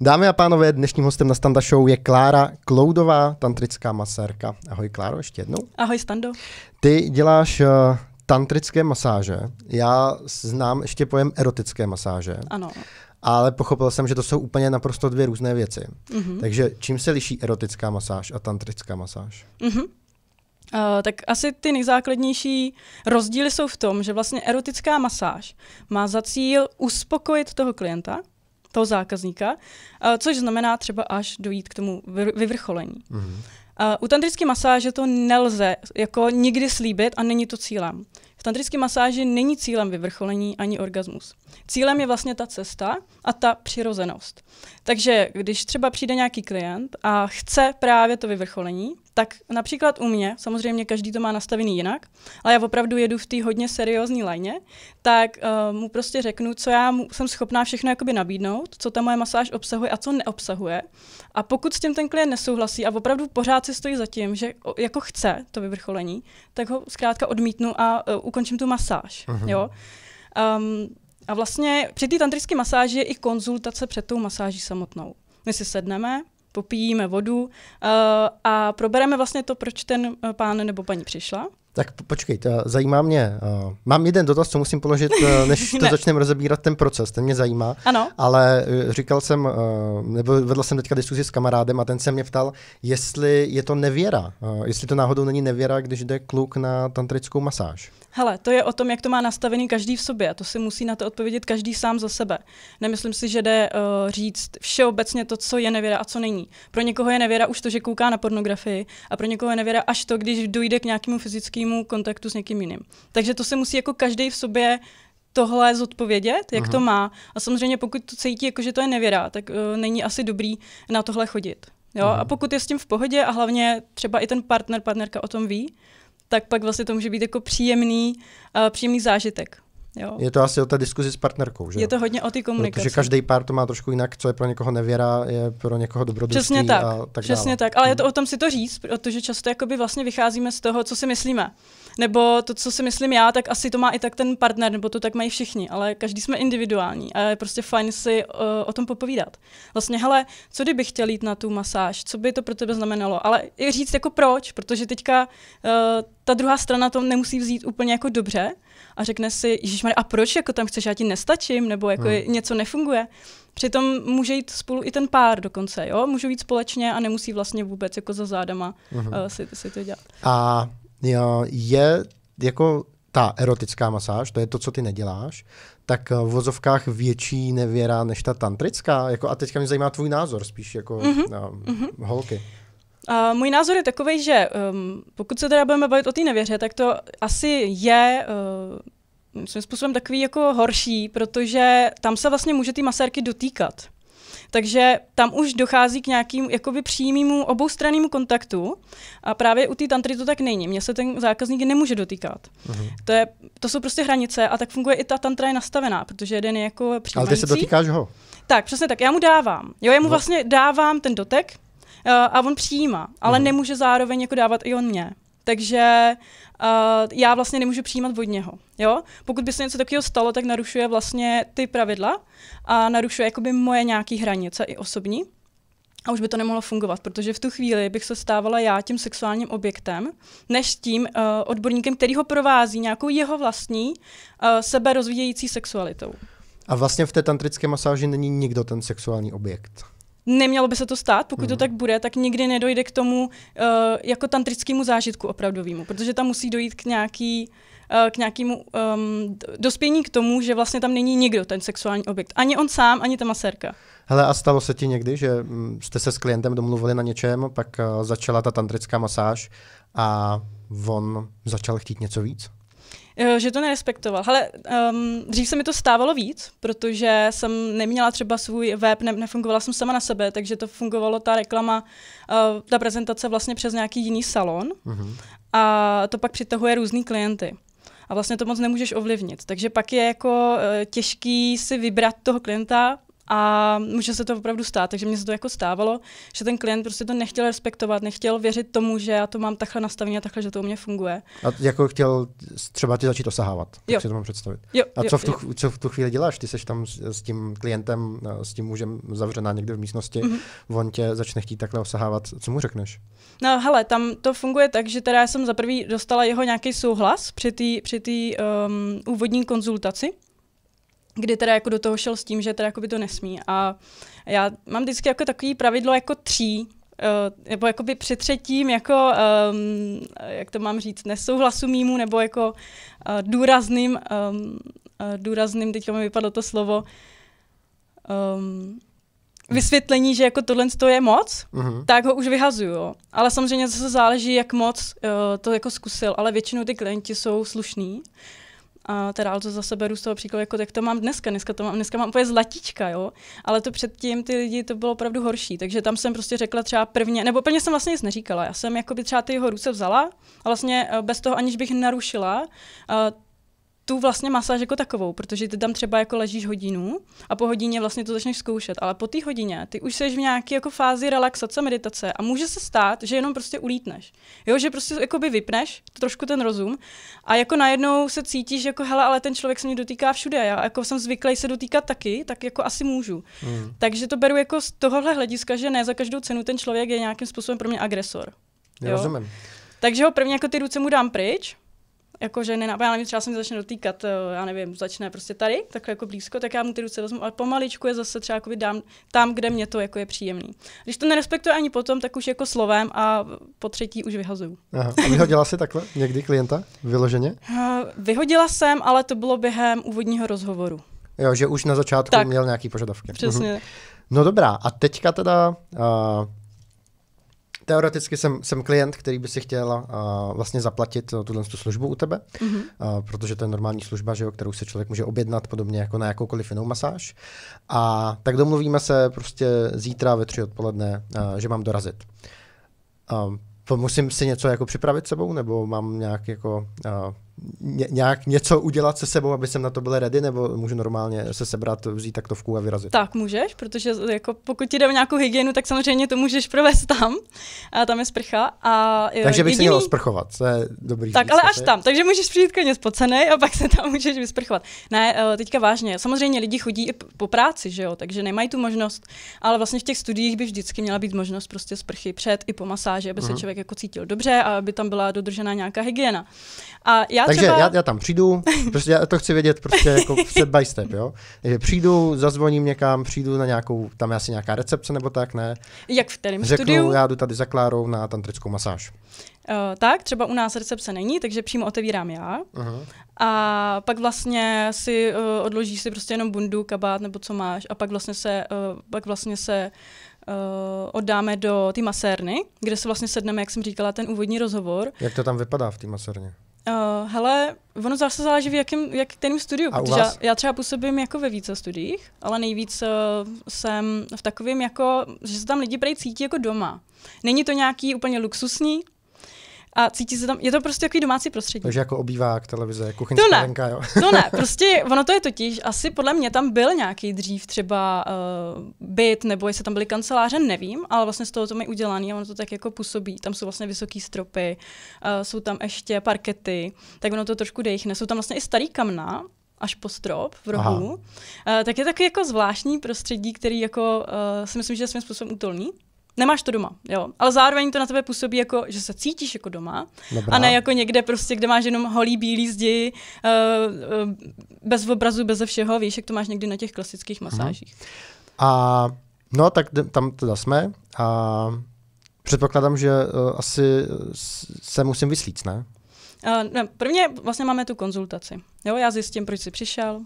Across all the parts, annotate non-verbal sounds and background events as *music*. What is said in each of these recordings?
Dámy a pánové, dnešním hostem na Standa Show je Klára Kloudová, tantrická masérka. Ahoj Kláro, ještě jednou. Ahoj Stando. Ty děláš uh, tantrické masáže. Já znám ještě pojem erotické masáže. Ano. Ale pochopil jsem, že to jsou úplně naprosto dvě různé věci. Mm-hmm. Takže čím se liší erotická masáž a tantrická masáž? Mm-hmm. Uh, tak asi ty nejzákladnější rozdíly jsou v tom, že vlastně erotická masáž má za cíl uspokojit toho klienta, toho zákazníka, eh, což znamená třeba až dojít k tomu vyvrcholení. Mm-hmm. U tantrické masáže to nelze jako nikdy slíbit a není to cílem. V tantrické masáži není cílem vyvrcholení ani orgasmus. Cílem je vlastně ta cesta a ta přirozenost. Takže když třeba přijde nějaký klient a chce právě to vyvrcholení, tak například u mě, samozřejmě každý to má nastavený jinak, ale já opravdu jedu v té hodně seriózní lajně, tak uh, mu prostě řeknu, co já mu, jsem schopná všechno jakoby nabídnout, co ta moje masáž obsahuje a co neobsahuje. A pokud s tím ten klient nesouhlasí a opravdu pořád si stojí za tím, že o, jako chce to vyvrcholení, tak ho zkrátka odmítnu a uh, ukončím tu masáž. Uh-huh. Jo? Um, a vlastně při té tantrické masáži je i konzultace před tou masáží samotnou. My si sedneme, popijíme vodu uh, a probereme vlastně to, proč ten eh, pán nebo paní přišla. Tak počkejte, zajímá mě, eh, mám jeden dotaz, co musím položit, eh, než *laughs* to ne. začneme rozebírat ten proces, ten mě zajímá. Ano. Ale eh, říkal jsem, nebo vedl jsem teďka diskuzi s kamarádem a ten se mě ptal, jestli je to nevěra, jestli to náhodou není nevěra, když jde kluk na tantrickou masáž. Hele, to je o tom, jak to má nastavený každý v sobě. To si musí na to odpovědět každý sám za sebe. Nemyslím si, že jde uh, říct všeobecně to, co je nevěra a co není. Pro někoho je nevěra už to, že kouká na pornografii a pro někoho je nevěra až to, když dojde k nějakému fyzickému přímému kontaktu s někým jiným. Takže to se musí jako každý v sobě tohle zodpovědět, jak Aha. to mhm. má. A samozřejmě pokud to cítí, jako že to je nevěra, tak uh, není asi dobrý na tohle chodit. Jo? A mhm. pokud je s tím v pohodě a hlavně třeba i ten partner, partnerka o tom ví, tak pak vlastně to může být jako příjemný, uh, příjemný zážitek. Jo. Je to asi o té diskuzi s partnerkou, že? Je to hodně o ty komunikaci. Protože každý pár to má trošku jinak, co je pro někoho nevěra, je pro někoho dobrodružství Přesně tak, a tak přesně dále. tak, ale je to o tom si to říct, protože často jakoby vlastně vycházíme z toho, co si myslíme. Nebo to, co si myslím já, tak asi to má i tak ten partner, nebo to tak mají všichni, ale každý jsme individuální a je prostě fajn si uh, o tom popovídat. Vlastně, hele, co kdyby chtěl jít na tu masáž, co by to pro tebe znamenalo, ale i říct jako proč, protože teďka uh, ta druhá strana to nemusí vzít úplně jako dobře, a řekne si, Ježíš a proč jako tam chceš, já ti nestačím, nebo jako hmm. něco nefunguje. Přitom může jít spolu i ten pár dokonce, jo? Můžou jít společně a nemusí vlastně vůbec jako za zádama hmm. uh, si, si to dělat. A jo, je jako ta erotická masáž, to je to, co ty neděláš, tak eh, v vozovkách větší nevěra než ta tantrická. Jako, a teďka mě zajímá tvůj názor spíš jako mm-hmm. na mm-hmm. holky. A můj názor je takový, že um, pokud se teda budeme bavit o té nevěře, tak to asi je uh, svým způsobem takový jako horší, protože tam se vlastně může ty masérky dotýkat. Takže tam už dochází k nějakým jakoby přímému oboustrannému kontaktu a právě u té tantry to tak není. Mně se ten zákazník nemůže dotýkat. Mm-hmm. To, je, to jsou prostě hranice a tak funguje i ta tantra je nastavená, protože jeden je jako přijímající. Ale ty se dotýkáš ho. Tak, přesně tak. Já mu dávám. Jo, já mu no. vlastně dávám ten dotek, Eh, a on přijímá, ale uhum. nemůže zároveň jako dávat i on mě. Takže uh, já vlastně nemůžu přijímat od něho. Jo? Pokud by se něco takového stalo, tak narušuje vlastně ty pravidla a narušuje jakoby moje nějaké hranice i osobní. A už by to nemohlo fungovat, protože v tu chvíli bych se stávala já tím sexuálním objektem, než tím uh, odborníkem, který ho provází nějakou jeho vlastní uh, sebe rozvíjející sexualitou. A vlastně v té tantrické masáži není nikdo ten sexuální objekt nemělo by se to stát, pokud hmm. to mhm. tak bude, tak nikdy nedojde k tomu uh, jako tantrickému zážitku opravdovému, protože tam musí dojít k nějaký uh, k nějakému um, dospění k tomu, že vlastně tam není nikdo, ten sexuální objekt. Ani on sám, ani ta masérka. Hele, a stalo se ti někdy, že mm, jste se s klientem domluvili na něčem, pak uh, začala ta tantrická masáž a on začal chtít něco víc? že to nerespektoval. Ale um, ehm, dřív se mi to stávalo víc, protože jsem neměla třeba svůj web, ne, nefungovala jsem sama na sebe, takže to fungovalo ta reklama, uh, ta prezentace vlastně přes nějaký jiný salon mm-hmm. a to pak přitahuje různý klienty a vlastně to moc nemůžeš ovlivnit. Takže pak je jako eh, těžký si vybrat toho klienta, a může se to opravdu stát, takže mě se to jako stávalo, že ten klient prostě to nechtěl respektovat, nechtěl věřit tomu, že já to mám takhle nastavené a takhle, že to u mě funguje. A jako chtěl třeba ti začít osahávat, tak si to mám představit. Jo, a co, v tu, jo. co v tu chvíli děláš? Ty seš tam s, s tím klientem, eh, s tím mužem zavřená někde v místnosti, mm-hmm. on tě začne chtít takhle osahávat, co mu řekneš? No hele, tam to funguje tak, že teda já jsem za prvý dostala jeho nějaký souhlas při té při um, úvodní konzultaci, kdy teda jako do toho šel s tím, že teda jako by to nesmí. A já mám vždycky jako takový pravidlo jako tří, Uh, nebo jakoby při třetím, jako, um, jak to mám říct, nesouhlasu mýmu, nebo jako uh, důrazným, um, uh, důrazným, teďka mi vypadlo to slovo, um, vysvětlení, že jako tohle to je moc, uh-huh. tak ho už vyhazuju. Jo. Ale samozřejmě zase záleží, jak moc uh, to jako zkusil, ale většinou ty klienti jsou slušní. Uh, a teda ale to za z toho příkladu, jako tak to mám dneska, dneska to mám, dneska mám úplně zlatíčka, jo, ale to předtím ty lidi to bylo opravdu horší, takže tam jsem prostě řekla třeba prvně, nebo úplně jsem vlastně nic neříkala, já jsem jako by třeba ty jeho ruce vzala a vlastně eh, bez toho, aniž bych narušila uh, tu vlastně masáž jako takovou, protože ty tam třeba jako ležíš hodinu a po hodině vlastně to začneš zkoušet, ale po té hodině ty už jsi v nějaké jako fázi relaxace, meditace a může se stát, že jenom prostě ulítneš. Jo, že prostě jako by vypneš trošku ten rozum a jako najednou se cítíš jako hele, ale ten člověk se mě dotýká všude, já jako jsem zvyklý se dotýkat taky, tak jako asi můžu. Mm. Takže to beru jako z tohohle hlediska, že ne za každou cenu ten člověk je nějakým způsobem pro mě agresor. Já jo? Rozumím. Takže ho první jako ty ruce mu dám pryč, jakože já nevím, třeba se mi začne dotýkat, eh, já nevím, začne prostě tady, takhle jako blízko, tak já mu ty ruce vezmu, a pomaličku je zase třeba jako dám tam, kde mě to jako je příjemný. Když to nerespektuje ani potom, tak už jako slovem a po třetí už vyhazuju. Aha. A vyhodila jsi takhle někdy klienta vyloženě? Eh, vyhodila jsem, ale to bylo během úvodního rozhovoru. Jo, že už na začátku tak. měl nějaký požadavky. Přesně. Mhm. No dobrá, a teďka teda uh, Teoreticky jsem, jsem klient, který by si chtěl uh, vlastně zaplatit uh, tuhle tu službu u tebe, mm-hmm. uh, protože to je normální služba, že jo, kterou se člověk může objednat podobně jako na jakoukoliv jinou masáž. A tak domluvíme se prostě zítra ve tři odpoledne, uh, že mám dorazit. Uh, musím si něco jako připravit sebou, nebo mám nějak jako uh, nějak něco udělat se sebou, aby jsem na to byl ready, nebo můžu normálně se sebrat, vzít taktovku a vyrazit? Tak můžeš, protože jako pokud ti jde o nějakou hygienu, tak samozřejmě to můžeš provést tam. A tam je sprcha. A e, Takže bych jediný... se měl sprchovat, to je dobrý. Tak, ale až tam. Takže můžeš přijít klidně spocenej a pak se tam můžeš vysprchovat. Ne, e, teďka vážně. Samozřejmě lidi chodí i po práci, že jo, takže nemají tu možnost, ale vlastně v těch studiích by vždycky měla být možnost prostě sprchy před i po masáži, aby mm-hmm. se mhm. člověk jako cítil dobře a aby tam byla dodržena nějaká hygiena. A já takže třeba... já, já tam přijdu, *laughs* prostě já to chci vědět prostě jako step by step, jo. Takže přijdu, zazvoním někam, přijdu na nějakou, tam je asi nějaká recepce nebo tak, ne. Jak v kterém Řeknu, studiu? já jdu tady za Klárou na tantrickou masáž. Uh, tak, třeba u nás recepce není, takže přímo otevírám já. Uh-huh. A pak vlastně si uh, odložíš si prostě jenom bundu, kabát nebo co máš a pak vlastně se, uh, pak vlastně se uh, oddáme do té masérny, kde se vlastně sedneme, jak jsem říkala, ten úvodní rozhovor. Jak to tam vypadá v té masérně? Uh, hele, ono zase záleží v jakém, jak studiu, a protože já, já třeba působím jako ve více studiích, ale nejvíc uh, jsem v takovém jako, že se tam lidi prej cítí jako doma. Není to nějaký úplně luxusní, a cítí se tam, je to prostě takový domácí prostředí. Takže jako obývák, televize, jako kuchyňská to ne, lenka, jo. *laughs* to ne, *laughs* prostě ono to je totiž, asi podle mě tam byl nějaký dřív třeba uh, byt, nebo jestli tam byly kanceláře, nevím, ale vlastně z toho to mají udělaný a ono to tak jako působí. Tam jsou vlastně vysoký stropy, uh, jsou tam ještě parkety, tak ono to trošku dejchne. Jsou tam vlastně i starý kamna, až po strop v rohu, uh, tak je taky jako zvláštní prostředí, který jako uh, si myslím, že je svým způsobem útolný nemáš to doma, jo. Ale zároveň to na tebe působí jako, že se cítíš jako doma Dobrá. a ne jako někde prostě, kde máš jenom holý bílý zdi, uh, uh, bez obrazu, bez všeho, víš, jak to máš někdy na těch klasických masážích. Hmm. A no, tak tam teda jsme a předpokládám, že uh, asi se musím vyslít, ne? Uh, ne, prvně vlastně máme tu konzultaci. Jo, já zjistím, proč jsi přišel,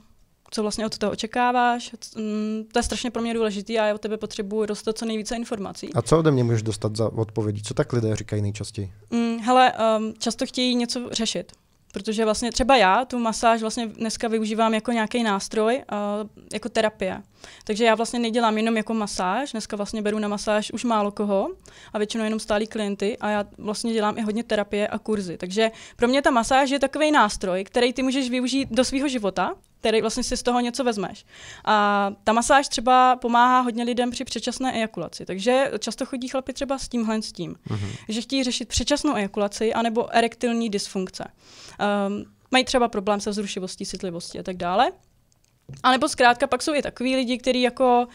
co vlastně od toho očekáváš. Mm, to je strašně pro mě důležité a já od tebe potřebuji dostat co nejvíce informací. A co ode mě můžeš dostat za odpovědi? Co tak lidé říkají nejčastěji? Mm, hele, um, často chtějí něco řešit. Protože vlastně třeba já tu masáž vlastně dneska využívám jako nějaký nástroj, uh, jako terapie. Takže já vlastně nedělám jenom jako masáž, dneska vlastně beru na masáž už málo koho a většinou jenom stálí klienty a já vlastně dělám i hodně terapie a kurzy. Takže pro mě ta masáž je takový nástroj, který ty můžeš využít do svého života který vlastně si z toho něco vezmeš. A ta masáž třeba pomáhá hodně lidem při předčasné ejakulaci, takže často chodí chlapi třeba s tímhle s tím, uh-huh. že chtějí řešit předčasnou ejakulaci anebo erektilní dysfunkce. Um, mají třeba problém se vzrušivostí, citlivostí a tak dále. A nebo zkrátka pak jsou i takový lidi, kteří jako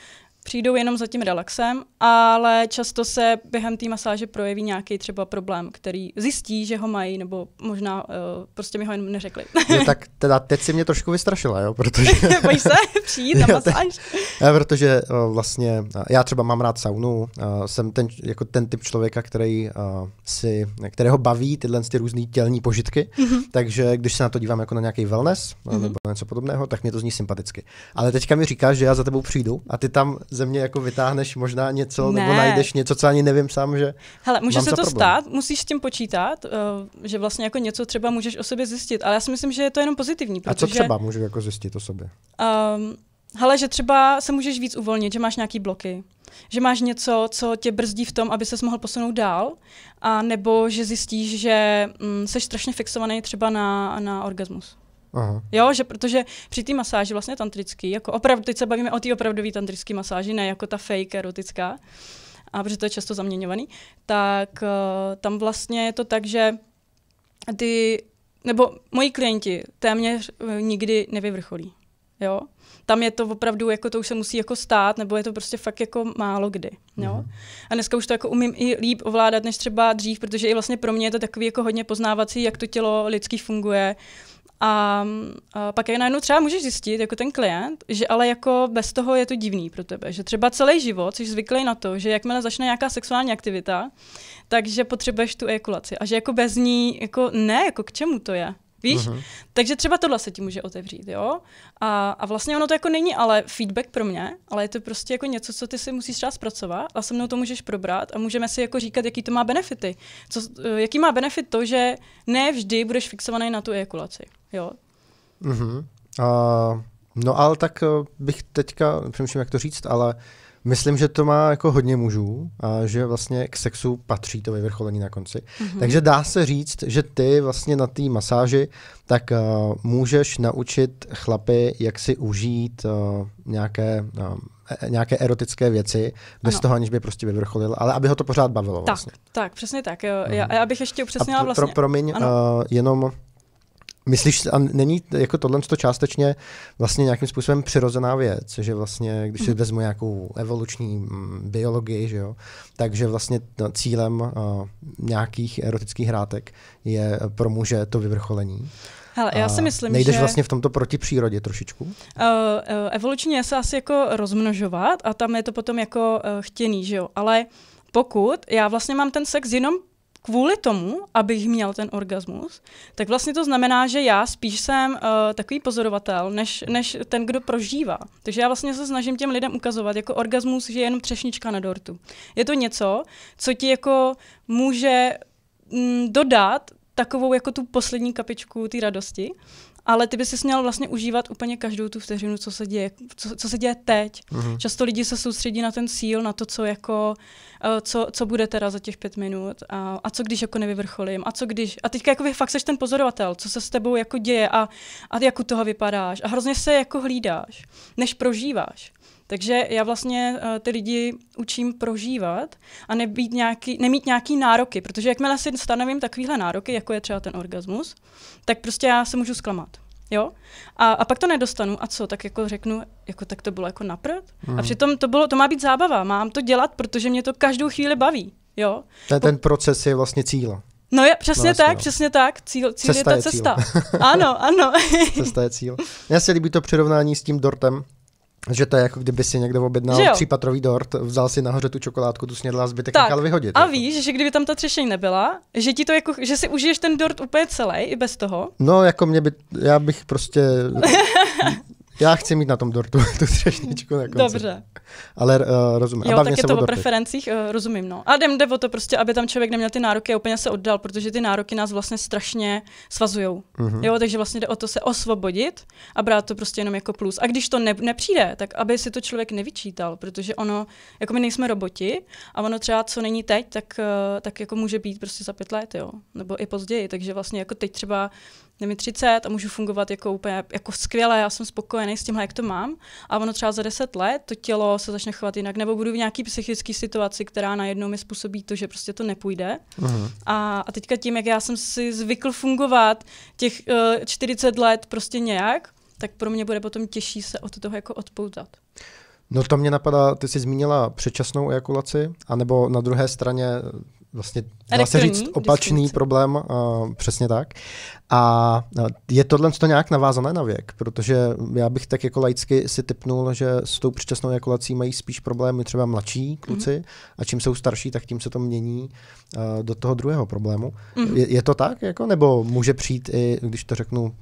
přijdou jenom za tím relaxem, ale často se během té masáže projeví nějaký třeba problém, který zjistí, že ho mají, nebo možná uh, prostě mi ho jenom neřekli. Jo, tak *laughs* teda teď si mě trošku vystrašila, jo, protože... *laughs* Bojíš se přijít na *laughs* masáž? jo, eh, protože uh, vlastně, uh, já třeba mám rád saunu, uh, jsem ten, jako ten typ člověka, který uh, si, kterého baví tyhle ty různé tělní požitky, mm-hmm. takže když se na to dívám jako na nějaký wellness, mm-hmm. nebo mhm. něco podobného, tak mě to zní sympaticky. Ale teďka mi říkáš, že já za tebou přijdu a ty tam ze mě jako vytáhneš možná něco, ne. nebo najdeš něco, co ani nevím sám, že Hele, může se to problém. stát, musíš s tím počítat, eh, že vlastně jako něco třeba můžeš o sobě zjistit, ale já si myslím, že je to jenom pozitivní. Protože, a co třeba můžu jako zjistit o sobě? Um, hele, že třeba se můžeš víc uvolnit, že máš nějaký bloky, že máš něco, co tě brzdí v tom, aby ses mohl posunout dál, a nebo že zjistíš, že mm, jsi strašně fixovaný třeba na, na orgasmus. Aha. Jo, že protože při té masáži vlastně tantrický, jako opravdu, teď se bavíme o té opravdové tantrické masáži, ne jako ta fake erotická, a protože to je často zaměňovaný, tak uh, tam vlastně je to tak, že ty, nebo moji klienti téměř uh, nikdy nevyvrcholí. Jo? Tam je to opravdu, jako to už se musí jako stát, nebo je to prostě fakt jako málo kdy. Jo? mm A dneska už to jako umím i líp ovládat, než třeba dřív, protože i vlastně pro mě je to takový jako hodně poznávací, jak to tělo lidský funguje, uh, a, a pak je najednou třeba můžeš zjistit, jako ten klient, že ale jako bez toho je to divný pro tebe. Že třeba celý život jsi zvyklý na to, že jakmile začne nějaká sexuální aktivita, takže potřebuješ tu ejakulaci. A že jako bez ní, jako ne, jako k čemu to je? Víš? Uh-huh. Takže třeba tohle se ti může otevřít, jo? A, a vlastně ono to jako není ale feedback pro mě, ale je to prostě jako něco, co ty si musíš třeba zpracovat a se mnou to můžeš probrat a můžeme si jako říkat, jaký to má benefity. Co, jaký má benefit to, že ne vždy budeš fixovaný na tu ejakulaci. Jo. Mm-hmm. Uh, no ale tak eh, bych teďka, přemýšlím, jak to říct, ale Myslím, že to má jako hodně mužů a že vlastně k sexu patří to vyvrcholení na konci. Mm-hmm. Takže dá se říct, že ty vlastně na té masáži tak uh, můžeš naučit chlapy, jak si užít uh, nějaké, uh, nějaké erotické věci, bez ano. toho, aniž by prostě vyvrcholil, ale aby ho to pořád bavilo. Tak, vlastně. tak přesně tak. Jo. Mm-hmm. Já, já bych ještě upřesnila vlastně. Pro, promiň, uh, jenom Myslíš, a není jako tohle to částečně vlastně nějakým způsobem přirozená věc, že vlastně, když si mhm. vezmu nějakou evoluční mm, biologii, že jo, takže vlastně cílem uh, nějakých erotických hrátek je pro muže to vyvrcholení. Hele, já si myslím, nejdeš že... vlastně v tomto proti přírodě trošičku? Uh, uh, evolučně se asi jako rozmnožovat a tam je to potom jako uh, chtěný, že jo, ale pokud já vlastně mám ten sex jenom kvůli tomu, abych měl ten orgasmus, tak vlastně to znamená, že já spíš jsem uh, takový pozorovatel, než, než ten, kdo prožívá. Takže já vlastně se snažím těm lidem ukazovat, jako orgasmus, je jenom třešnička na dortu. Je to něco, co ti jako může mm, dodat takovou jako tu poslední kapičku té radosti ale ty bys si měl vlastně užívat úplně každou tu vteřinu, co se děje, co, co se děje teď. Mm-hmm. Často lidi se soustředí na ten cíl, na to, co jako, eh, co, co bude teda za těch pět minut a, a co když jako nevyvrcholím a co když. A teďka jako fakt seš ten pozorovatel, co se s tebou jako děje a, a jak u toho vypadáš a hrozně se jako hlídáš, než prožíváš. Takže já vlastně uh, ty lidi učím prožívat a nebýt nějaký, nemít nějaký nároky, protože jakmile si stanovím takovýhle nároky, jako je třeba ten orgasmus, tak prostě já se můžu zklamat. Jo? A, a pak to nedostanu. A co? Tak jako řeknu, jako tak to bylo jako naprd. Mm. A hmm. přitom to, bylo, to má být zábava. Mám to dělat, protože mě to každou chvíli baví. Jo? Ten, ten proces je vlastně cíl. No je, přesně no, tak, jo. No. přesně tak. Cíl, cíl cesta je ta je cesta. Cíl. ano, ano. cesta je cíl. *laughs* Já se líbí to přirovnání s tím dortem. Že to je jako kdyby si někdo objednal třípatrový dort, vzal si nahoře tu čokoládku, tu snědla a zbytek tak. nechal vyhodit. A jako. víš, že kdyby tam ta třešeň nebyla, že ti to jako, že si užiješ ten dort úplně celý i bez toho? No, jako mě by, já bych prostě *laughs* Já chci mít na tom dortu *laughs* tu třešničku na konci. Dobře. Ale uh, rozumím. Jo, a tak je to o, preferencích, uh, rozumím. No. A jdem jde o to prostě, aby tam člověk neměl ty nároky a úplně se oddal, protože ty nároky nás vlastně strašně svazujou. Mm-hmm. Jo, takže vlastně jde o to se osvobodit a brát to prostě jenom jako plus. A když to ne, nepřijde, tak aby si to člověk nevyčítal, protože ono, jako my nejsme roboti a ono třeba co není teď, tak, uh, tak jako může být prostě za pět let, jo, nebo i později. Takže vlastně jako teď třeba je mi 30 a můžu fungovat jako úplně jako skvěle, já jsem spokojený s tím, jak to mám. A ono třeba za 10 let to tělo se začne chovat jinak, nebo budu v nějaký psychické situaci, která najednou mi způsobí to, že prostě to nepůjde. Uh-huh. A, a teďka tím, jak já jsem si zvykl fungovat těch uh, eh, 40 let prostě nějak, tak pro mě bude potom těžší se od toho jako odpoutat. No to mě napadá, ty jsi zmínila předčasnou ejakulaci, anebo na druhé straně vlastně dá se říct opačný problém, uh, přesně tak. A je tohle to nějak navázané na věk, protože já bych tak jako laicky si typnul, že s tou předčasnou ejakulací mají spíš problémy třeba mladší kluci mm-hmm. a čím jsou starší, tak tím se to mění uh, do toho druhého problému. Mm-hmm. Je, je to tak, jako, nebo může přijít i, když to řeknu,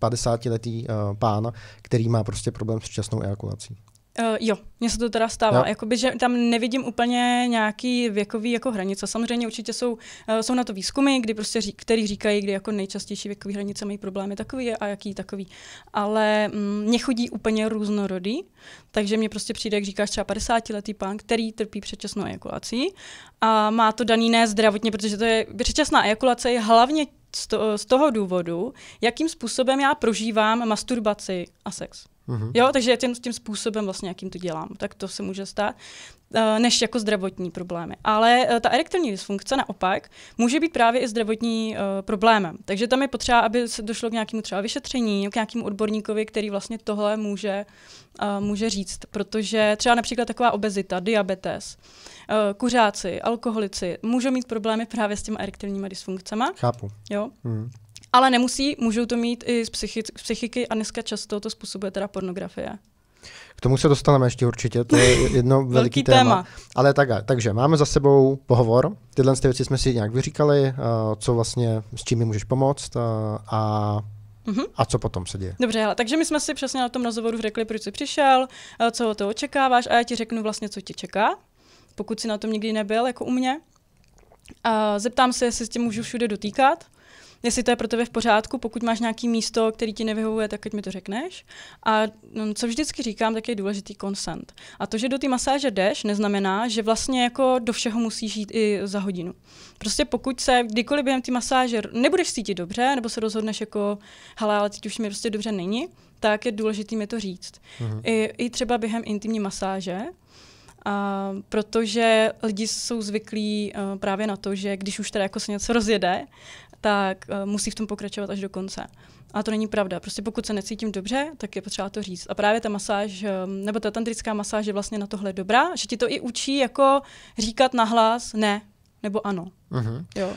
50-letý uh, pán, který má prostě problém s předčasnou ejakulací. Uh, jo, mně se to teda stává. No. Jakoby, že tam nevidím úplně nějaký věkový jako hranice. Samozřejmě určitě jsou, uh, jsou na to výzkumy, kdy prostě řík, který říkají, kdy jako nejčastější věkový hranice mají problémy takový a jaký takový. Ale mě mm, chodí úplně různorodý, takže mě prostě přijde, jak říkáš, třeba 50-letý pán, který trpí předčasnou ejakulací a má to daný ne zdravotně, protože to je předčasná ejakulace je hlavně z toho důvodu, jakým způsobem já prožívám masturbaci a sex. Mm-hmm. Jo, takže tím, tím způsobem vlastně, jakým to dělám, tak to se může stát, eh, než jako zdravotní problémy. Ale eh, ta erektilní dysfunkce naopak může být právě i zdravotní eh, problémem. Takže tam je potřeba, aby se došlo k nějakému třeba vyšetření, k nějakému odborníkovi, který vlastně tohle může, může říct. Protože třeba například taková obezita, diabetes, kuřáci, alkoholici můžou mít problémy právě s těma erektilníma dysfunkcemi. Chápu. Jo. Mm. Ale nemusí, můžou to mít i z, psychi- z psychiky a dneska často to způsobuje teda pornografie. K tomu se dostaneme ještě určitě, to je *laughs* jedno veliký téma. téma. Ale tak, takže máme za sebou pohovor, tyhle ty věci jsme si nějak vyříkali, eh, co vlastně, s čím mi můžeš pomoct eh, a Mm-hmm. A co potom se děje? Dobře, hele, takže my jsme si přesně na tom rozhovoru řekli, proč jsi přišel, eh, co to očekáváš a já ti řeknu vlastně, co ti čeká, pokud jsi na tom nikdy nebyl, jako u mě. A zeptám se, jestli s tím můžu všude dotýkat, jestli to je pro tebe v pořádku, pokud máš nějaký místo, který ti nevyhovuje, tak ať mi to řekneš. A no, co vždycky říkám, tak je důležitý konsent. A to, že do té masáže jdeš, neznamená, že vlastně jako do všeho musíš jít i za hodinu. Prostě pokud se kdykoliv během té masáže nebudeš cítit dobře, nebo se rozhodneš jako, hele, ale teď už mi prostě dobře není, tak je důležité mi to říct. Mhm. I, I třeba během intimní masáže, a protože lidi jsou zvyklí uh, právě na to, že když už teda jako se něco rozjede, tak uh, musí v tom pokračovat až do konce. A to není pravda. Prostě pokud se necítím dobře, tak je potřeba to říct. A právě ta masáž, eh, nebo ta tantrická masáž je vlastně na tohle dobrá, že ti to i učí jako říkat nahlas ne, nebo ano. Uh-huh. Jo.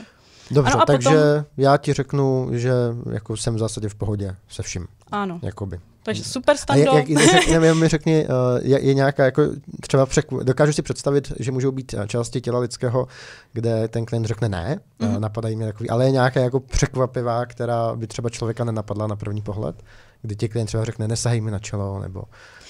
Dobře, ano, a takže potom... já ti řeknu, že jako jsem v zásadě v pohodě se vším. Ano. Jakoby. Takže super stando. A je, *laughs* jak, mi řekni, eh, je, je nějaká, jako třeba překv... dokážu si představit, že můžou být eh, části těla lidského, kde ten klient řekne ne, mm-hmm. napadají mě takový, ale je nějaká jako překvapivá, která by třeba člověka nenapadla na první pohled, kdy ti klient třeba řekne nesahej mi na čelo, nebo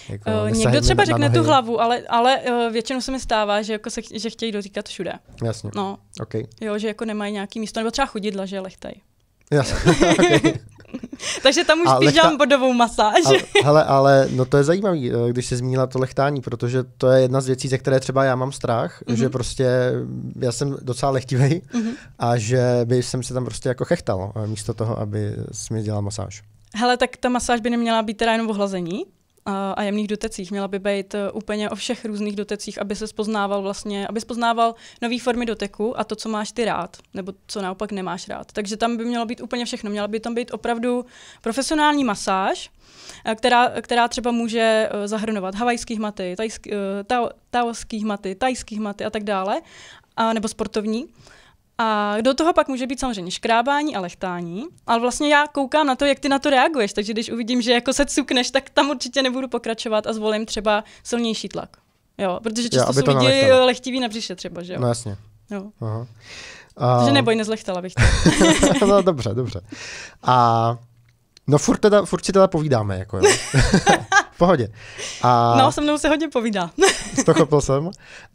jako, uh, Někdo třeba na, řekne na tu hlavu, ale, ale uh, většinou se mi stává, že, jako se, že chtějí dotýkat všude. Jasně. No. Okay. Jo, že jako nemají nějaký místo, nebo třeba chodidla, že lechtej. Jasně. *laughs* *laughs* Takže tam už spíš lechta... dělám bodovou masáž. A, *laughs* hele, ale no to je zajímavé, eh, když jsi zmínila to lechtání, protože to je jedna z věcí, ze které třeba já mám strach, mm-hmm. že prostě já jsem docela lechtivý mm-hmm. a že by jsem se tam prostě jako chechtal eh, místo toho, aby jsi mi dělala masáž. Hele, tak ta masáž by neměla být teda jenom ohlazení, a jemných dotecích. Měla by být eh, úplně o všech různých dotecích, aby se spoznával vlastně, aby spoznával nové formy doteku a to, co máš ty rád, nebo co naopak nemáš rád. Takže tam by mělo být úplně všechno. Měla by tam být opravdu profesionální masáž, eh, která, která třeba může eh, zahrnovat havajských maty, tajský, taoský maty, tajský maty a tak dále, a, nebo sportovní. A do toho pak může být samozřejmě škrábání a lechtání, ale vlastně já koukám na to, jak ty na to reaguješ, takže když uvidím, že jako se cukneš, tak tam určitě nebudu pokračovat a zvolím třeba silnější tlak. Jo, protože často já, jsou lidi lechtiví na břiše třeba, že jo? No jasně. Jo. Aha. A... Takže neboj, nezlechtala bych to. *laughs* no, dobře, dobře. A No furt teda, furt si teda povídáme, jako jo. *laughs* pohodě. A no, se mnou se hodně povídá. *laughs* chopil jsem.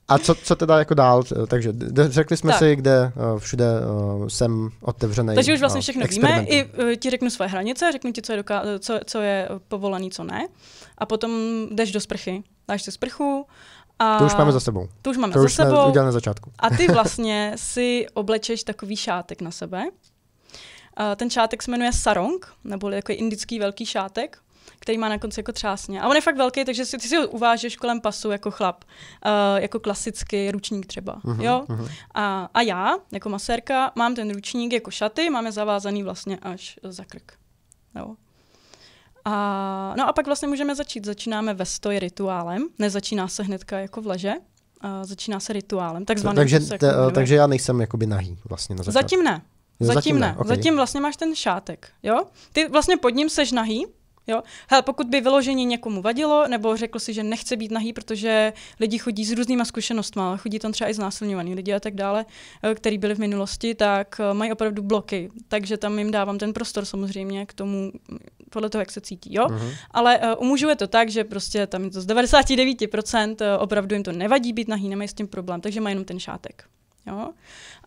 A co, co teda jako dál? Takže řekli jsme tak. si, kde eh, všude eh, jsem otevřený. Takže už vlastně všechno víme. I eh, ti řeknu své hranice, řeknu ti, co je, doká- co, co je povolený, co ne. A potom jdeš do sprchy. Dáš si sprchu, a to už máme za sebou. To už máme to za už sebou. To udělali na začátku. A ty *laughs* vlastně si oblečeš takový šátek na sebe. ten šátek se jmenuje sarong, nebo takový indický velký šátek který má na konci jako třásně. A on je fakt velký, takže si, ty si ho uvážeš kolem pasu jako chlap, uh, jako klasický ručník třeba. Uh-huh, jo? Uh-huh. A, a já, jako masérka, mám ten ručník jako šaty, máme zavázaný vlastně až za krk. Jo? A, no a pak vlastně můžeme začít. Začínáme ve stoji rituálem, nezačíná se hnedka jako v leže, a eh, začíná se rituálem. Takzvaným, takže, se t- jako eh, takže já nejsem jakoby nahý vlastně na začátku. Zatím ne. Zatím, zatím ne. ne. Okay. Zatím vlastně máš ten šátek, jo? Ty vlastně pod ním seš nahý, Jo? Hele, pokud by vyložení někomu vadilo, nebo řekl si, že nechce být nahý, protože lidi chodí s různýma zkušenostmi, chodí tam třeba i znásilňovaní lidi a tak dále, eh, který byli v minulosti, tak eh, mají opravdu bloky. Takže tam jim dávám ten prostor samozřejmě k tomu, mm, podle toho, jak se cítí. Jo? Mm-hmm. Ale uh, eh, umůžuje to tak, že prostě tam je to z 99% opravdu jim to nevadí být nahý, nemají s tím problém, takže mají jenom ten šátek. Jo?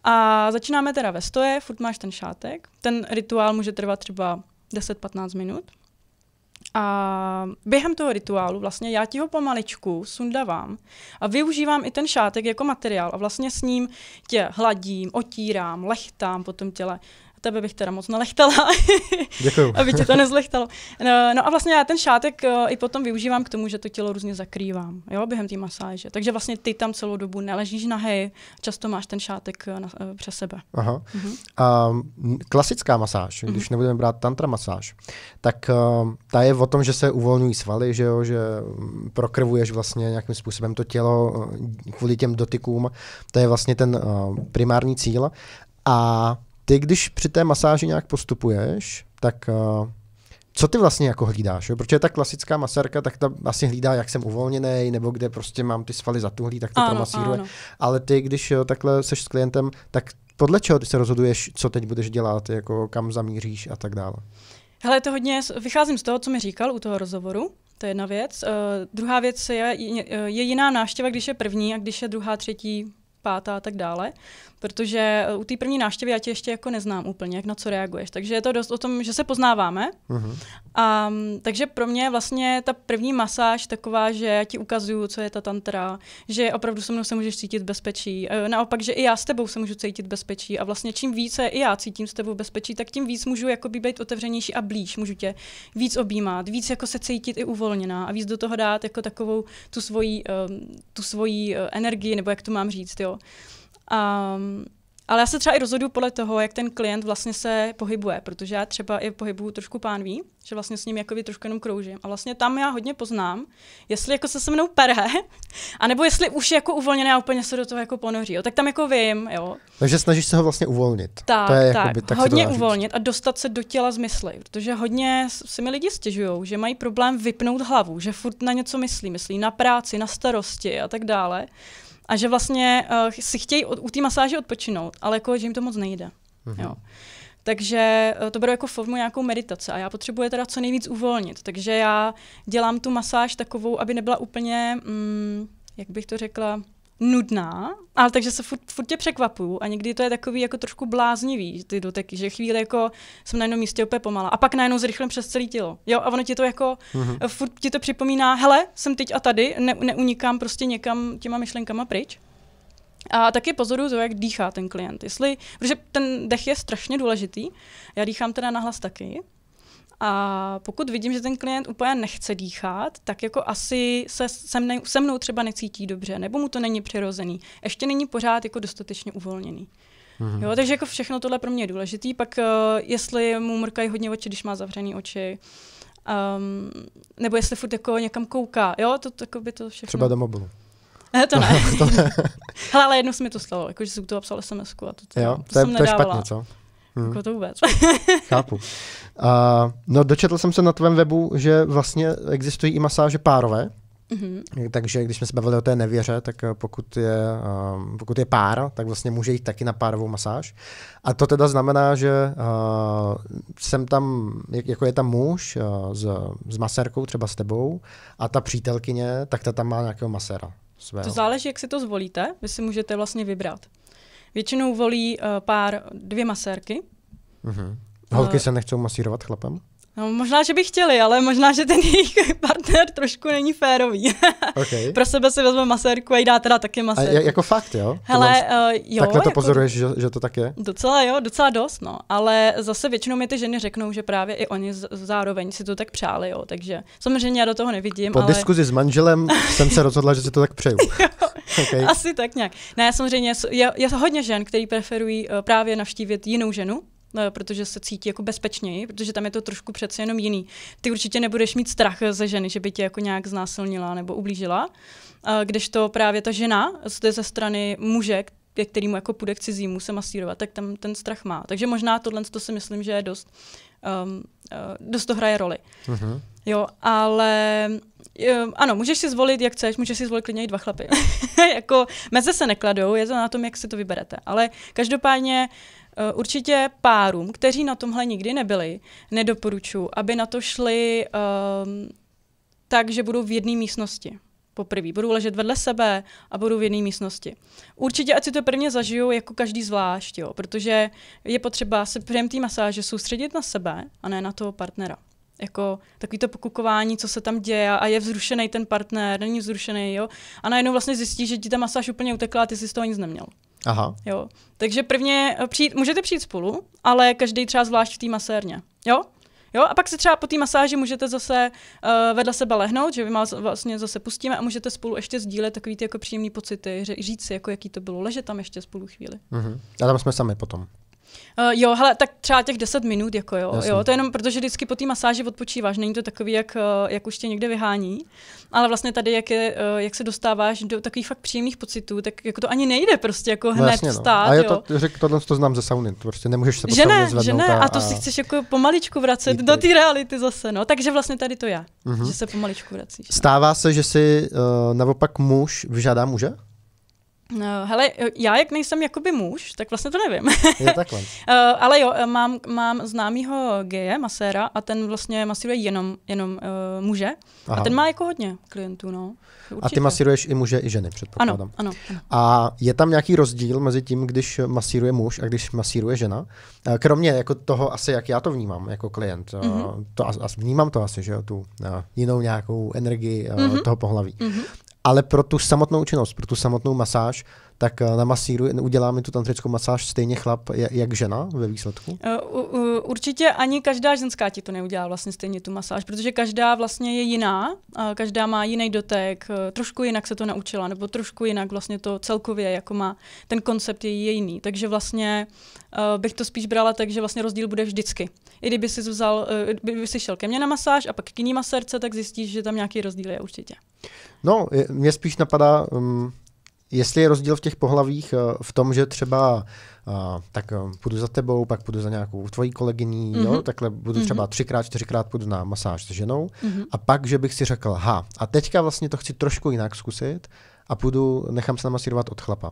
A začínáme teda ve stoje, furt máš ten šátek. Ten rituál může trvat třeba 10-15 minut. A během toho rituálu vlastně já ti ho pomaličku sundavám a využívám i ten šátek jako materiál a vlastně s ním tě hladím, otírám, lechtám po tom těle tebe bych teda moc nelechtala, *laughs* aby tě to nezlechtalo. No, no a vlastně já ten šátek eh, i potom využívám k tomu, že to tělo různě zakrývám jo, během té masáže. Takže vlastně ty tam celou dobu neležíš nahej, často máš ten šátek eh, na, pře eh, přes sebe. Aha. Uh-huh. A klasická masáž, mhm. když nebudeme brát tantra masáž, tak uh, ta je o tom, že se uvolňují svaly, že, jo, že mm, prokrvuješ vlastně nějakým způsobem to tělo kvůli těm dotykům. To je vlastně ten uh, primární cíl. A ty, když při té masáži nějak postupuješ, tak uh, co ty vlastně jako hlídáš? Jo? Protože ta klasická masérka, tak ta asi hlídá, jak jsem uvolněný, nebo kde prostě mám ty svaly zatuhlý, tak to masíruje. promasíruje. Ale ty, když jo, eh, takhle seš s klientem, tak podle čeho ty se rozhoduješ, co teď budeš dělat, jako kam zamíříš a tak dále? Hele, to hodně, vycházím z toho, co mi říkal u toho rozhovoru, to je jedna věc. Uh, druhá věc je, je, je jiná návštěva, když je první a když je druhá, třetí, pátá a tak dále, protože eh, u té první návštěvy já tě ještě jako neznám úplně, jak na co reaguješ, takže je to dost o tom, že se poznáváme. Uh-huh. A, mm, takže pro mě vlastně ta první masáž taková, že já ti ukazuju, co je ta tantra, že opravdu se mnou se můžeš cítit bezpečí, eh, naopak, že i já s tebou se můžu cítit bezpečí a vlastně čím více i já cítím s tebou bezpečí, tak tím víc můžu jako být otevřenější a blíž, můžu tě víc objímat, víc jako se cítit i uvolněná a víc do toho dát jako takovou tu svoji, eh, tu svoji energii, nebo jak to mám říct, jo, jo. Um, ale já se třeba i rozhodu podle toho, jak ten klient vlastně se pohybuje, protože já třeba i pohybuju trošku pánví, že vlastně s ním jakoby trošku jenom kroužím. A vlastně tam já hodně poznám, jestli jako se se mnou perhe, *laughs* anebo jestli už je jako uvolněné a úplně se do toho jako ponoří. Jo. Tak tam jako vím, jo. Takže snažíš se ho vlastně uvolnit. Tak, to je tak, jakoby, tak hodně uvolnit a dostat se do těla z mysli, protože hodně si mi lidi stěžují, že mají problém vypnout hlavu, že furt na něco myslí, myslí na práci, na starosti a tak dále a že vlastně uh, si chtějí od, u té masáže odpočinout, ale jako, že jim to moc nejde. Mm-hmm. Jo. Takže eh, to beru jako formu nějakou meditace a já potřebuji teda co nejvíc uvolnit. Takže já dělám tu masáž takovou, aby nebyla úplně, mm, jak bych to řekla, nudná, ale takže se furt, furt tě překvapuju a někdy to je takový jako trošku bláznivý, ty doteky, že chvíli jako jsem na jednom místě úplně pomala a pak najednou zrychlím přes celé tělo. Jo, a ono ti to jako, mm-hmm. furt ti to připomíná, hele, jsem teď a tady, ne, neunikám prostě někam těma myšlenkama pryč. A taky pozoruju, jak dýchá ten klient. Jestli, protože ten dech je strašně důležitý. Já dýchám teda nahlas taky. A pokud vidím, že ten klient úplně nechce dýchat, tak jako asi se se mnou, se mnou třeba necítí dobře, nebo mu to není přirozený. Ještě není pořád jako dostatečně uvolněný. Mm-hmm. Jo, takže jako všechno tohle pro mě je důležitý. Pak uh, jestli mu mrkají hodně oči, když má zavřený oči, um, nebo jestli furt jako někam kouká, jo, to, to, jako by to všechno. Třeba do mobilu. Ne, to *laughs* ne. to Hele, ale jednou se mi to stalo, jakože jsem to napsal sms a to, to, jo, to, to, je, jsem to je špatně, co? Hmm. Jako to vůbec. *laughs* Chápu. A, no, dočetl jsem se na tvém webu, že vlastně existují i masáže párové. Mm-hmm. Takže když jsme se bavili o té nevěře, tak eh, pokud je, eh, pokud je pár, tak vlastně může jít taky na párovou masáž. A to teda znamená, že eh, jsem tam, jako je tam muž s, s masérkou, třeba s tebou, a ta přítelkyně, tak ta tam má nějakého maséra. Svého. To záleží, jak si to zvolíte. Vy si můžete vlastně vybrat. Většinou volí uh, pár dvě masérky. Mm-hmm. Holky uh, se nechcou masírovat chlapem? No, možná, že by chtěli, ale možná, že ten *laughs* jejich partner trošku není férový. *laughs* Okay. Pro sebe si vezme masérku a jí dá teda taky masérku. A jako fakt, jo? Hele, uh, jo. Takhle to jako pozoruješ, že, že to tak je? Docela jo, docela dost, no. Ale zase většinou mi ty ženy řeknou, že právě i oni z- zároveň si to tak přáli, jo. Takže samozřejmě já do toho nevidím, Po ale... diskuzi s manželem jsem se rozhodla, že si to tak přeju. *laughs* jo, Okay. *laughs* Asi tak nějak. Ne, samozřejmě je, je hodně žen, který preferují eh, právě navštívit jinou ženu, eh, protože se cítí jako bezpečněji, protože tam je to trošku přece jenom jiný. Ty určitě nebudeš mít strach ze ženy, že by tě jako nějak znásilnila nebo ublížila, eh, když to právě ta žena zde ze strany muže, který mu jako půjde k cizímu se masírovat, tak tam ten strach má. Takže možná tohle to si myslím, že je dost, um, dost to hraje roli. Uh-huh. Jo, ale Ehm, ano, můžeš si zvolit, jak chceš, můžeš si zvolit klidně i dva chlapy. *laughs* jako meze se nekladou, je to na tom, jak si to vyberete. Ale každopádně eh, určitě párům, kteří na tomhle nikdy nebyli, nedoporučuji, aby na to šli um, tak, že budou v jedné místnosti poprvé. Budou ležet vedle sebe a budou v jedné místnosti. Určitě, ať si to prvně zažijou jako každý zvlášť, jo, protože je potřeba se během té masáže soustředit na sebe a ne na toho partnera jako takový to pokukování, co se tam děje a je vzrušený ten partner, není vzrušený, jo. A najednou vlastně zjistí, že ti ta masáž úplně utekla a ty jsi z toho nic neměl. Aha. Jo. Takže prvně eh, přijít, můžete přijít spolu, ale každý třeba zvlášť v té masérně. Jo? Jo, a pak se třeba po té masáži můžete zase uh, vedle sebe lehnout, že my vás vlastně zase pustíme a můžete spolu ještě sdílet takový ty jako příjemné pocity, že říct si, jako jaký to bylo, ležet tam ještě spolu chvíli. Mm-hmm. A tam jsme sami potom. Uh, jo, hele, tak třeba těch 10 minut, jako jo, Jasně. jo. To je jenom protože vždycky po té masáži odpočíváš, není to takový, jak, eh, jak už tě někde vyhání, ale vlastně tady, jak, je, eh, jak se dostáváš do takových fakt příjemných pocitů, tak jako to ani nejde prostě jako no hned no, jasně, no. stát. A je to, jo. řek, tohle to znám ze sauny, to prostě nemůžeš se že ne, že ne, a, a to si chceš jako pomaličku vracet do té reality zase, no. Takže vlastně tady to já, mm-hmm. že se pomaličku vracíš. No. Stává no. se, že si uh, naopak muž vyžádá muže? No, hele, já jak nejsem jakoby muž, tak vlastně to nevím. Je takhle. *laughs* Eh, ale jo, eh, mám, mám známýho geje, maséra, a ten vlastně masíruje jenom, jenom uh, muže. Aha. A ten má jako hodně klientů, no. Určitě. A ty masíruješ i muže, i ženy, předpokládám. Ano, ano, ano. A je tam nějaký rozdíl mezi tím, když masíruje muž a když masíruje žena? Kromě jako toho asi, jak já to vnímám jako klient. Mm-hmm. To, a vnímám to asi, že jo, tu a, jinou nějakou energii a, mm-hmm. toho pohlaví. Mm-hmm ale pro tu samotnou účinnost, pro tu samotnou masáž, tak eh, na masíru uděláme tu tantrickou masáž stejně chlap jak žena ve výsledku? Eh, určitě ani každá ženská ti to neudělá vlastně stejně tu masáž, protože každá vlastně je jiná, každá má jiný dotek, eh, trošku jinak se to naučila, nebo trošku jinak vlastně to celkově jako má, ten koncept je jiný, takže vlastně bych to spíš brala tak, že vlastně rozdíl bude vždycky. I kdyby si vzal, kdyby si šel ke mně na masáž a pak k jiný masérce, tak zjistíš, že tam nějaký rozdíl je určitě. No, mě spíš napadá, um jestli je rozdíl v těch pohlavích eh, v tom, že třeba a, eh, tak eh, půjdu za tebou, pak půjdu za nějakou tvojí kolegyní, mm-hmm. jo, mhm. takhle budu mm-hmm. třeba třikrát, čtyřikrát půjdu na masáž s ženou mm-hmm. a pak, že bych si řekl, ha, a teďka vlastně to chci trošku jinak zkusit a půjdu, nechám se namasírovat od chlapa.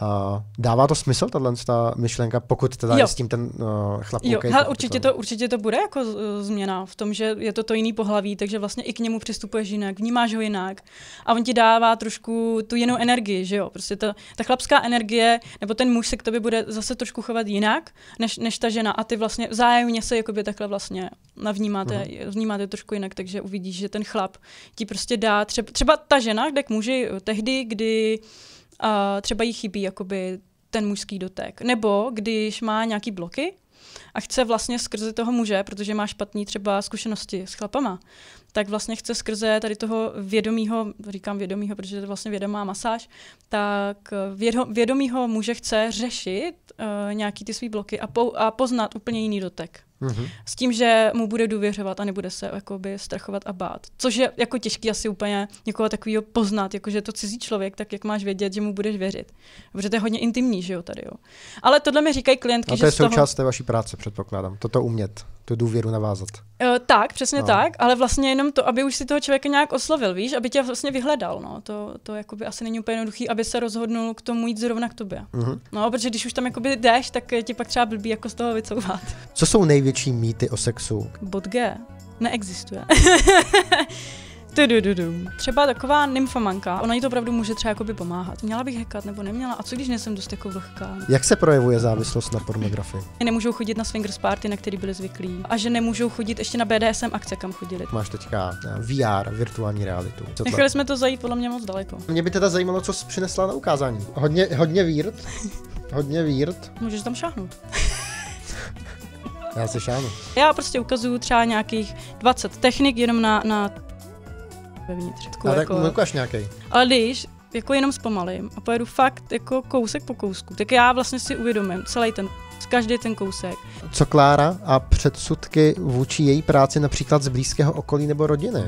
Uh, dává to smysl, tahle ta myšlenka, pokud teda jo. s tím ten uh, chlap jo. Okay, Hele, určitě, to, určitě to bude jako uh, změna v tom, že je to to jiný pohlaví, takže vlastně i k němu přistupuješ jinak, vnímáš ho jinak a on ti dává trošku tu jinou energii, že jo? Prostě ta, ta chlapská energie, nebo ten muž se k tobě bude zase trošku chovat jinak, než, než ta žena a ty vlastně vzájemně se jakoby takhle vlastně navnímáte, uh-huh. vnímáte trošku jinak, takže uvidíš, že ten chlap ti prostě dá, třeba, třeba ta žena kde k muži eh, tehdy, kdy a třeba jí chybí jakoby ten mužský dotek. Nebo když má nějaký bloky a chce vlastně skrze toho muže, protože má špatný třeba zkušenosti s chlapama, tak vlastně chce skrze tady toho vědomího, říkám vědomího, protože to je vlastně vědomá masáž, tak vědomího muže chce řešit uh, nějaký ty svý bloky a, po, a poznat úplně jiný dotek. Mhm. S tím, že mu bude důvěřovat a nebude se jakoby, strachovat a bát. Což je jako těžký asi úplně někoho takového poznat, jakože to cizí člověk, tak jak máš vědět, že mu budeš věřit. Protože to je hodně intimní, že jo, tady jo. Ale tohle mi říkají klientky, a no, to je součást toho... té vaší práce, předpokládám. Toto umět, tu důvěru navázat. Uh, tak, přesně no. tak, ale vlastně jenom to, aby už si toho člověka nějak oslovil, víš, aby tě vlastně vyhledal, no. To, to jakoby asi není úplně jednoduché, aby se rozhodnul k tomu jít zrovna k tobě. Mm-hmm. No, protože když už tam jakoby jdeš, tak ti pak třeba blbý jako z toho vycouvat. Co jsou největší největší mýty o sexu? Bod G. Neexistuje. *laughs* du. Třeba taková nymfomanka, ona jí to opravdu může třeba jakoby pomáhat. Měla bych hekat nebo neměla? A co když nejsem dost jako vlhká? Jak se projevuje závislost na pornografii? Nemůžou chodit na swingers party, na který byli zvyklí. A že nemůžou chodit ještě na BDSM akce, kam chodili. Máš teďka eh, VR, virtuální realitu. Co Nechali jsme to zajít podle mě moc daleko. Mě by teda zajímalo, co jsi přinesla na ukázání. Hodně, hodně vírt. *laughs* hodně vírt. Můžeš tam šáhnout. Já se šánu. Já prostě ukazuju třeba nějakých 20 technik jenom na, na vevnitř. A no, tak jako, ukáž nějaký. Ale když jako jenom zpomalím a pojedu fakt jako kousek po kousku, tak já vlastně si uvědomím celý ten každý ten kousek. Co Klára a předsudky vůči její práci například z blízkého okolí nebo rodiny?